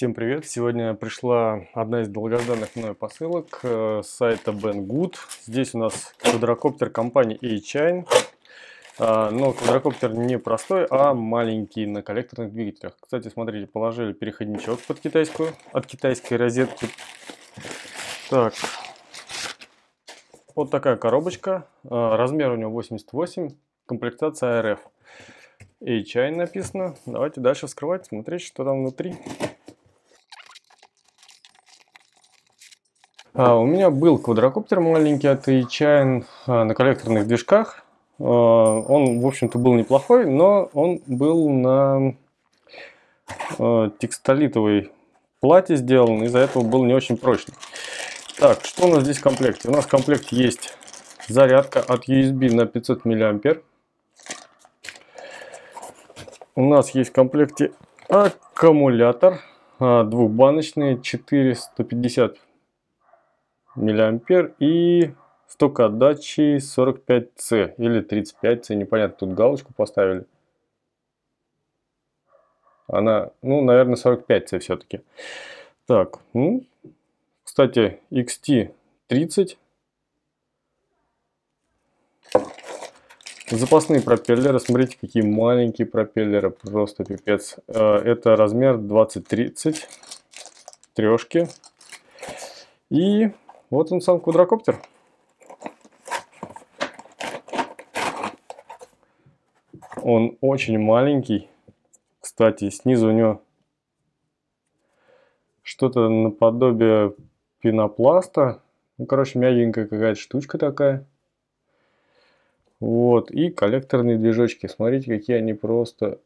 Всем привет! Сегодня пришла одна из долгожданных мной посылок э, с сайта Banggood. Здесь у нас квадрокоптер компании A-Chain. А, но квадрокоптер не простой, а маленький на коллекторных двигателях. Кстати, смотрите, положили переходничок под китайскую, от китайской розетки. Так, вот такая коробочка. А, размер у него 88, комплектация RF. A-Chain написано. Давайте дальше вскрывать, смотреть, что там внутри. А, у меня был квадрокоптер маленький от Ичайн на коллекторных движках. А, он, в общем-то, был неплохой, но он был на а, текстолитовой плате сделан, из-за этого был не очень прочный. Так, что у нас здесь в комплекте? У нас в комплекте есть зарядка от USB на 500 мА. У нас есть в комплекте аккумулятор двухбаночный 450 миллиампер и сток отдачи 45C или 35C, непонятно, тут галочку поставили. Она, ну, наверное, 45C все-таки. Так, ну, кстати, XT30. Запасные пропеллеры, смотрите, какие маленькие пропеллеры, просто пипец. Э, это размер 20-30, трешки. И вот он сам квадрокоптер. Он очень маленький. Кстати, снизу у него что-то наподобие пенопласта. Ну, короче, мягенькая какая-то штучка такая. Вот, и коллекторные движочки. Смотрите, какие они просто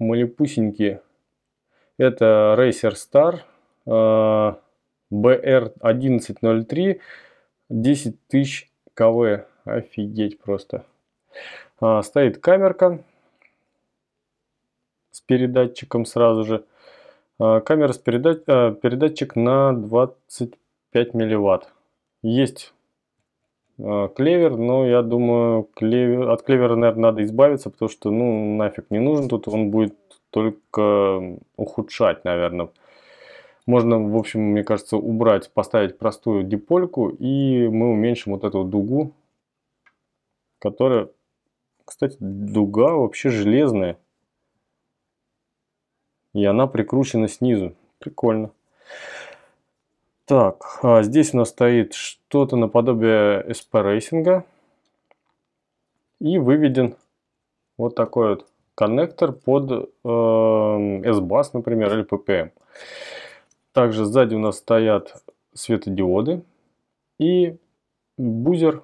малепусенькие. Это Racer Star. А, BR1103 10 тысяч КВ. Офигеть просто. А, стоит камерка с передатчиком сразу же. А, камера с передат а, передатчик на 25 милливатт. Есть а, клевер, но я думаю, клевер... от клевера, наверное, надо избавиться, потому что ну нафиг не нужен. Тут он будет только ухудшать, наверное, можно, в общем, мне кажется, убрать, поставить простую дипольку, и мы уменьшим вот эту дугу, которая, кстати, дуга вообще железная. И она прикручена снизу. Прикольно. Так, а здесь у нас стоит что-то наподобие SP Racing. И выведен вот такой вот коннектор под э, s например, или PPM. Также сзади у нас стоят светодиоды и бузер,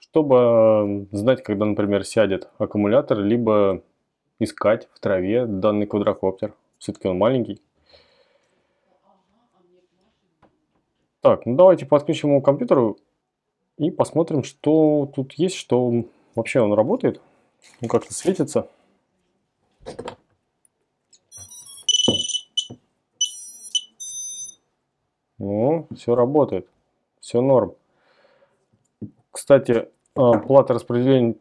чтобы э, знать, когда, например, сядет аккумулятор, либо искать в траве данный квадрокоптер. Все-таки он маленький. Так, ну давайте подключим его к компьютеру и посмотрим, что тут есть, что вообще он работает, ну как-то светится. Thank you. Ну, все работает. Все норм. Кстати, а, плата распределения,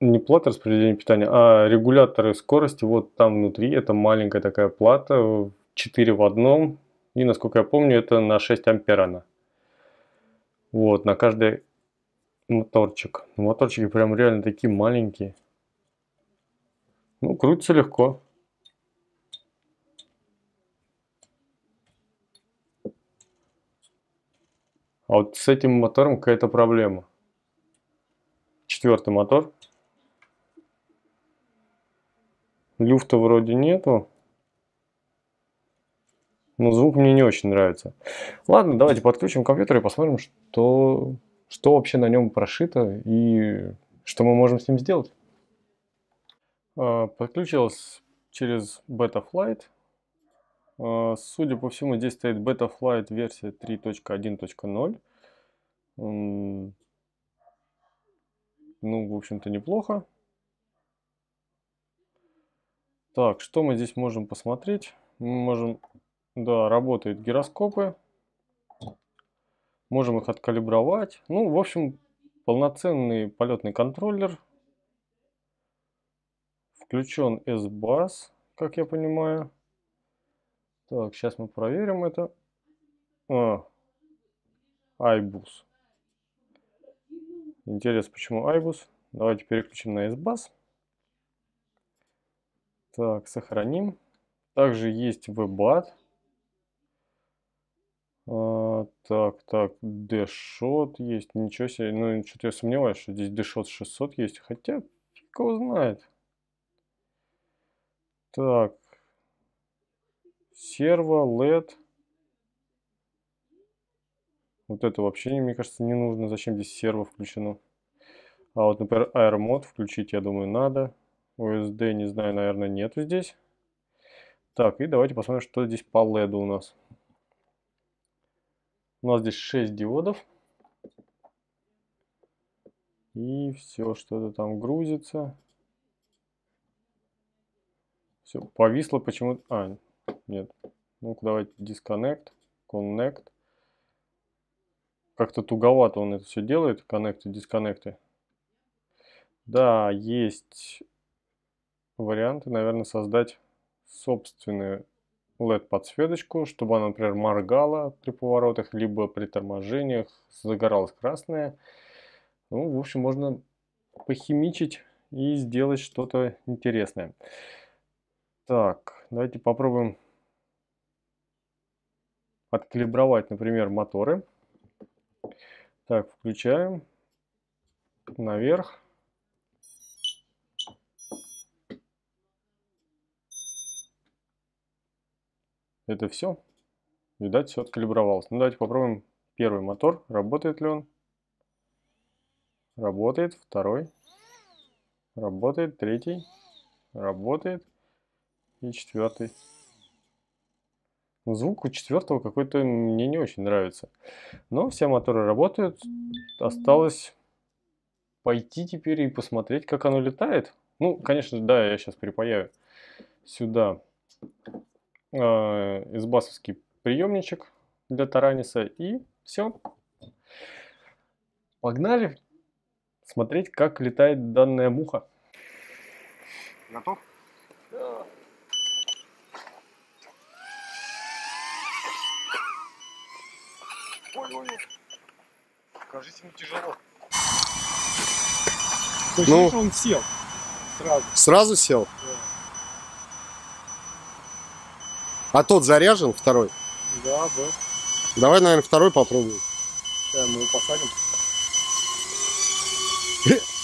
не плата распределения питания, а регуляторы скорости вот там внутри. Это маленькая такая плата, 4 э, в одном. И, насколько я помню, это на 6 ампер она. Вот, на каждый моторчик. Моторчики прям реально такие маленькие. Ну, крутится легко. А вот с этим мотором какая-то проблема. Четвертый мотор. Люфта вроде нету. Но звук мне не очень нравится. Ладно, давайте подключим компьютер и посмотрим, что, что вообще на нем прошито и что мы можем с ним сделать. А, Подключилась через Betaflight. А, судя по всему, здесь стоит Betaflight версия 3.1.0. Ну, в общем-то, неплохо. Так, что мы здесь можем посмотреть? Мы можем... Да, работают гироскопы. Можем их откалибровать. Ну, в общем, полноценный полетный контроллер. Включен S-бас, как я понимаю. Так, сейчас мы проверим это. А, iBus. Интересно, почему Айбус? Давайте переключим на SBus. Так, сохраним. Также есть WebAd. А, так, так, Dshot есть. Ничего себе. Ну, что-то я сомневаюсь, что здесь Dshot 600 есть. Хотя, фиг знает. Так, серво, LED. Вот это вообще, мне кажется, не нужно. Зачем здесь серво включено? А вот, например, AirMod включить, я думаю, надо. USD, не знаю, наверное, нету здесь. Так, и давайте посмотрим, что здесь по LED у нас. У нас здесь 6 диодов. И все, что-то там грузится. Все, повисло почему-то... А, нет. ну давайте disconnect, connect. Как-то туговато он это все делает, connect и дисконнекты. Да, есть варианты, наверное, создать собственную LED-подсветочку, чтобы она, например, моргала при поворотах, либо при торможениях загоралась красная. Ну, в общем, можно похимичить и сделать что-то интересное. Так, давайте попробуем откалибровать, например, моторы. Так, включаем. Наверх. Это все. Видать, все откалибровалось. Ну, давайте попробуем первый мотор. Работает ли он? Работает. Второй. Работает. Третий. Работает. И четвертый звук у четвертого какой-то мне не очень нравится. Но все моторы работают. Осталось пойти теперь и посмотреть, как оно летает. Ну, конечно, да, я сейчас припаяю сюда а, э, избасовский приемничек для тараниса. И все. Погнали смотреть, как летает данная муха. Готов? Да. понял. Кажись, ему тяжело. То ну, он сел сразу. Сразу сел? Да. А тот заряжен, второй? Да, был. Давай, наверное, второй попробуем. Сейчас мы его посадим.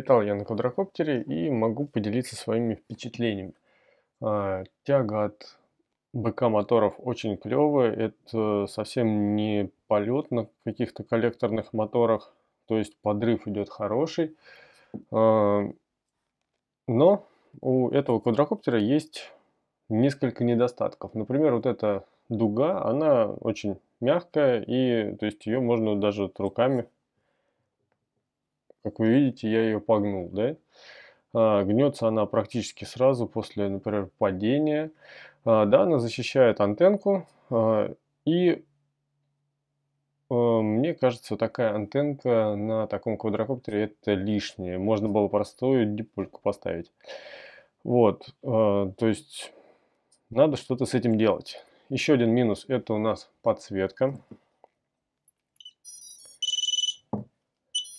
полетал я на квадрокоптере и могу поделиться своими впечатлениями. А, тяга от БК моторов очень клевая, это совсем не полет на каких-то коллекторных моторах, то есть подрыв идет хороший. А, но у этого квадрокоптера есть несколько недостатков. Например, вот эта дуга, она очень мягкая, и то есть ее можно даже руками как вы видите, я ее погнул, да? А, Гнется она практически сразу после, например, падения. А, да, она защищает антенку. А, и мне кажется, такая антенка на таком квадрокоптере это лишнее. Можно было простую дипольку поставить. Вот, то есть надо что-то с этим делать. Еще один минус это у нас подсветка.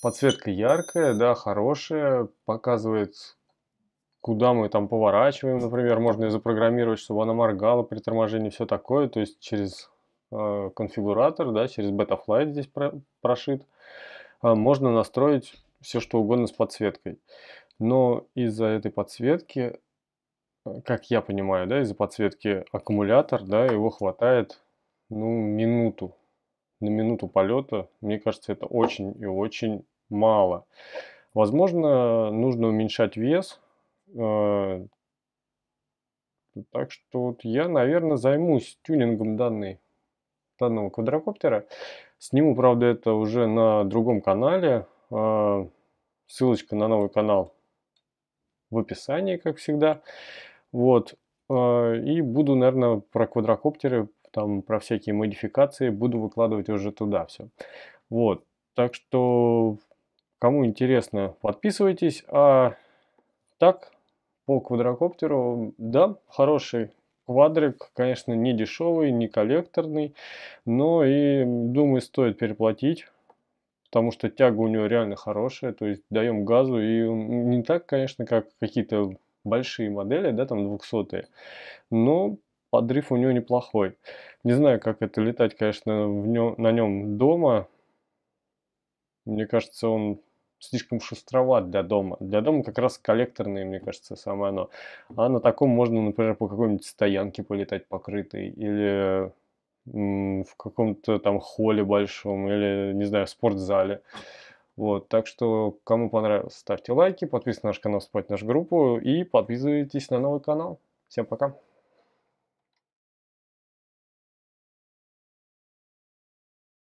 подсветка яркая, да, хорошая, показывает, куда мы там поворачиваем, например, можно ее запрограммировать, чтобы она моргала при торможении, все такое, то есть через э, конфигуратор, да, через Betaflight здесь про прошит, э, можно настроить все что угодно с подсветкой. Но из-за этой подсветки, э, как я понимаю, да, из-за подсветки аккумулятор, да, его хватает, ну, минуту, на минуту полета, мне кажется, это очень и очень мало. Возможно, нужно уменьшать вес. Э, так что вот я, наверное, займусь тюнингом данной, данного квадрокоптера. Сниму, правда, это уже на другом канале. Э, ссылочка на новый канал в описании, как всегда. Вот. Э, и буду, наверное, про квадрокоптеры, там, про всякие модификации буду выкладывать уже туда все. Вот. Так что Кому интересно, подписывайтесь. А так, по квадрокоптеру, да, хороший квадрик, конечно, не дешевый, не коллекторный, но и, думаю, стоит переплатить, потому что тяга у него реально хорошая, то есть даем газу, и не так, конечно, как какие-то большие модели, да, там 200 но подрыв у него неплохой. Не знаю, как это летать, конечно, в нем, на нем дома, мне кажется, он слишком шустроват для дома. Для дома как раз коллекторные, мне кажется, самое оно. А на таком можно, например, по какой-нибудь стоянке полетать покрытый или в каком-то там холле большом или, не знаю, в спортзале. Вот, так что, кому понравилось, ставьте лайки, подписывайтесь на наш канал, вступайте в нашу группу и подписывайтесь на новый канал. Всем пока!